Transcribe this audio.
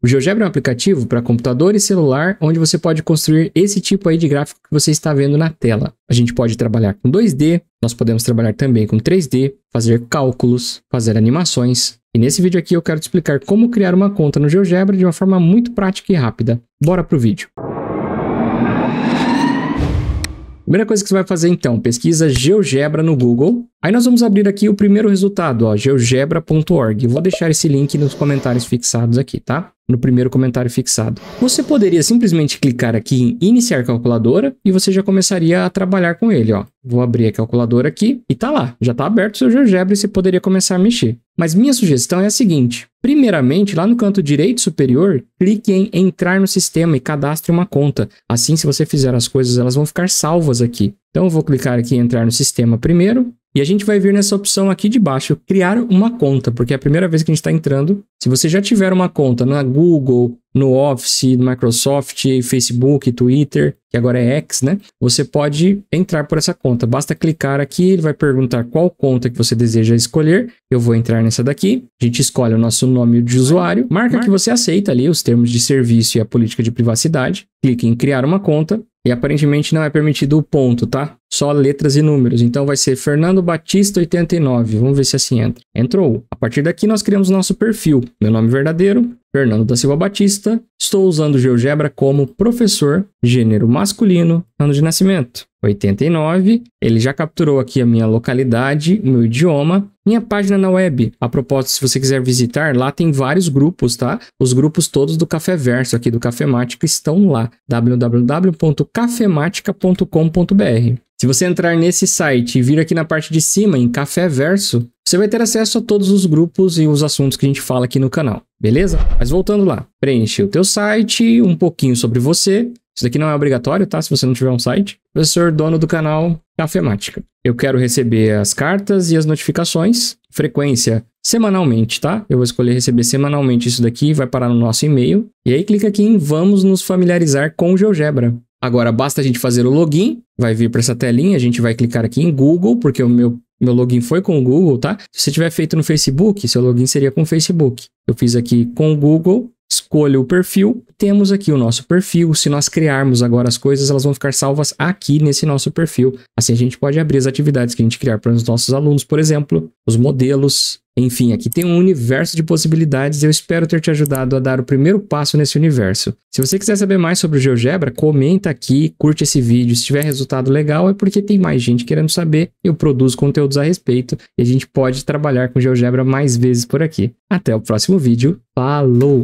O GeoGebra é um aplicativo para computador e celular onde você pode construir esse tipo aí de gráfico que você está vendo na tela. A gente pode trabalhar com 2D, nós podemos trabalhar também com 3D, fazer cálculos, fazer animações. E nesse vídeo aqui eu quero te explicar como criar uma conta no GeoGebra de uma forma muito prática e rápida. Bora pro vídeo! Primeira coisa que você vai fazer então, pesquisa GeoGebra no Google. Aí nós vamos abrir aqui o primeiro resultado, ó, geogebra.org. Vou deixar esse link nos comentários fixados aqui, tá? No primeiro comentário fixado. Você poderia simplesmente clicar aqui em iniciar calculadora e você já começaria a trabalhar com ele, ó. Vou abrir a calculadora aqui e tá lá, já tá aberto o seu GeoGebra e você poderia começar a mexer. Mas minha sugestão é a seguinte: primeiramente, lá no canto direito superior, clique em entrar no sistema e cadastre uma conta. Assim, se você fizer as coisas, elas vão ficar salvas aqui. Então, eu vou clicar aqui em entrar no sistema primeiro. E a gente vai vir nessa opção aqui de baixo, criar uma conta, porque é a primeira vez que a gente está entrando. Se você já tiver uma conta na Google, no Office, Microsoft, Facebook, Twitter, que agora é X, né? Você pode entrar por essa conta. Basta clicar aqui, ele vai perguntar qual conta que você deseja escolher. Eu vou entrar nessa daqui. A gente escolhe o nosso nome de usuário, marca, marca. que você aceita ali os termos de serviço e a política de privacidade. Clique em criar uma conta. E aparentemente não é permitido o ponto, tá? Só letras e números. Então vai ser Fernando Batista 89. Vamos ver se assim entra. Entrou. A partir daqui nós criamos nosso perfil. Meu nome verdadeiro, Fernando da Silva Batista. Estou usando GeoGebra como professor, gênero masculino, ano de nascimento. 89. Ele já capturou aqui a minha localidade, meu idioma, minha página na web. A propósito, se você quiser visitar, lá tem vários grupos, tá? Os grupos todos do Café Verso aqui do Cafemática estão lá. www.cafematica.com.br. Se você entrar nesse site e vir aqui na parte de cima em Café Verso, você vai ter acesso a todos os grupos e os assuntos que a gente fala aqui no canal. Beleza? Mas voltando lá, preenche o teu site, um pouquinho sobre você. Isso daqui não é obrigatório, tá? Se você não tiver um site. Professor, dono do canal Cafemática. Eu quero receber as cartas e as notificações. Frequência semanalmente, tá? Eu vou escolher receber semanalmente isso daqui, vai parar no nosso e-mail. E aí clica aqui em Vamos nos familiarizar com GeoGebra. Agora basta a gente fazer o login, vai vir para essa telinha, a gente vai clicar aqui em Google, porque o meu meu login foi com o Google, tá? Se você tiver feito no Facebook, seu login seria com o Facebook. Eu fiz aqui com o Google, escolha o perfil. Temos aqui o nosso perfil. Se nós criarmos agora as coisas, elas vão ficar salvas aqui nesse nosso perfil. Assim a gente pode abrir as atividades que a gente criar para os nossos alunos, por exemplo, os modelos. Enfim, aqui tem um universo de possibilidades e eu espero ter te ajudado a dar o primeiro passo nesse universo. Se você quiser saber mais sobre o GeoGebra, comenta aqui, curte esse vídeo. Se tiver resultado legal, é porque tem mais gente querendo saber. Eu produzo conteúdos a respeito e a gente pode trabalhar com GeoGebra mais vezes por aqui. Até o próximo vídeo. Falou!